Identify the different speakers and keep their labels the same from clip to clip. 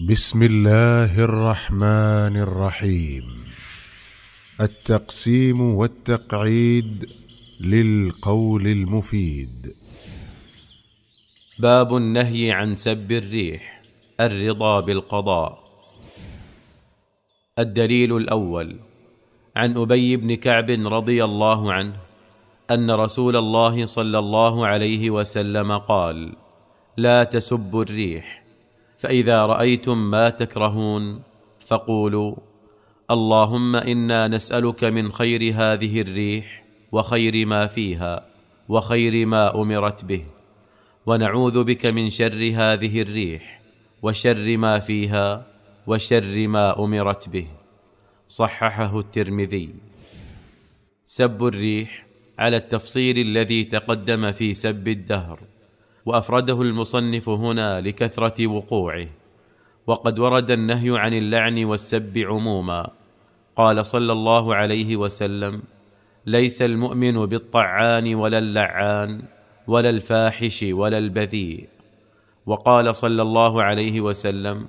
Speaker 1: بسم الله الرحمن الرحيم التقسيم والتقعيد للقول المفيد
Speaker 2: باب النهي عن سب الريح الرضا بالقضاء الدليل الاول عن ابي بن كعب رضي الله عنه ان رسول الله صلى الله عليه وسلم قال لا تسبوا الريح فاذا رايتم ما تكرهون فقولوا اللهم انا نسالك من خير هذه الريح وخير ما فيها وخير ما امرت به ونعوذ بك من شر هذه الريح وشر ما فيها وشر ما امرت به صححه الترمذي سب الريح على التفصيل الذي تقدم في سب الدهر وافرده المصنف هنا لكثره وقوعه وقد ورد النهي عن اللعن والسب عموما قال صلى الله عليه وسلم ليس المؤمن بالطعان ولا اللعان ولا الفاحش ولا البذيء وقال صلى الله عليه وسلم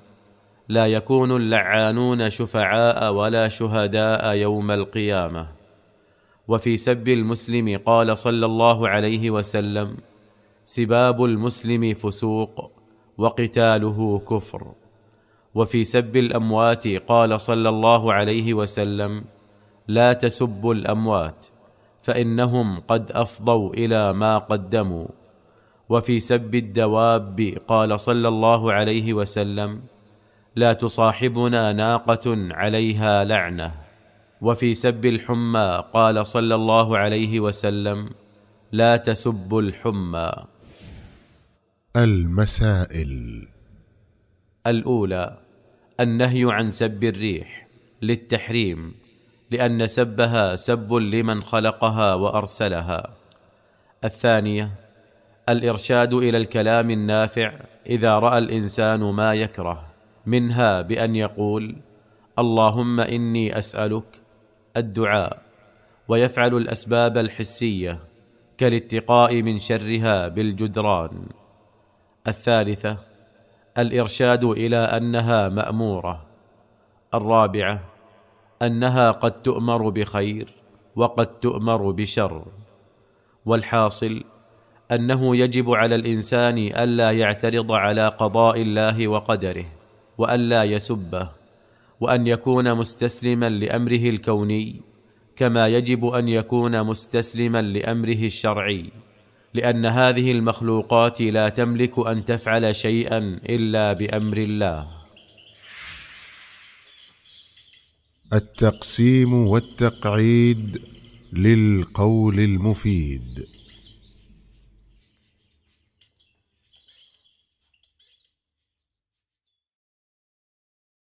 Speaker 2: لا يكون اللعانون شفعاء ولا شهداء يوم القيامه وفي سب المسلم قال صلى الله عليه وسلم سباب المسلم فسوق وقتاله كفر وفي سب الاموات قال صلى الله عليه وسلم لا تسبوا الاموات فانهم قد افضوا الى ما قدموا وفي سب الدواب قال صلى الله عليه وسلم لا تصاحبنا ناقه عليها لعنه وفي سب الحمى قال صلى الله عليه وسلم لا تسبوا الحمى
Speaker 1: المسائل
Speaker 2: الأولى النهي عن سب الريح للتحريم لأن سبها سب لمن خلقها وأرسلها الثانية الإرشاد إلى الكلام النافع إذا رأى الإنسان ما يكره منها بأن يقول اللهم إني أسألك الدعاء ويفعل الأسباب الحسية كالاتقاء من شرها بالجدران الثالثه الارشاد الى انها ماموره الرابعه انها قد تؤمر بخير وقد تؤمر بشر والحاصل انه يجب على الانسان الا يعترض على قضاء الله وقدره والا يسبه وان يكون مستسلما لامره الكوني كما يجب ان يكون مستسلما لامره الشرعي لان هذه المخلوقات لا تملك ان تفعل شيئا الا بامر الله
Speaker 1: التقسيم والتقعيد للقول المفيد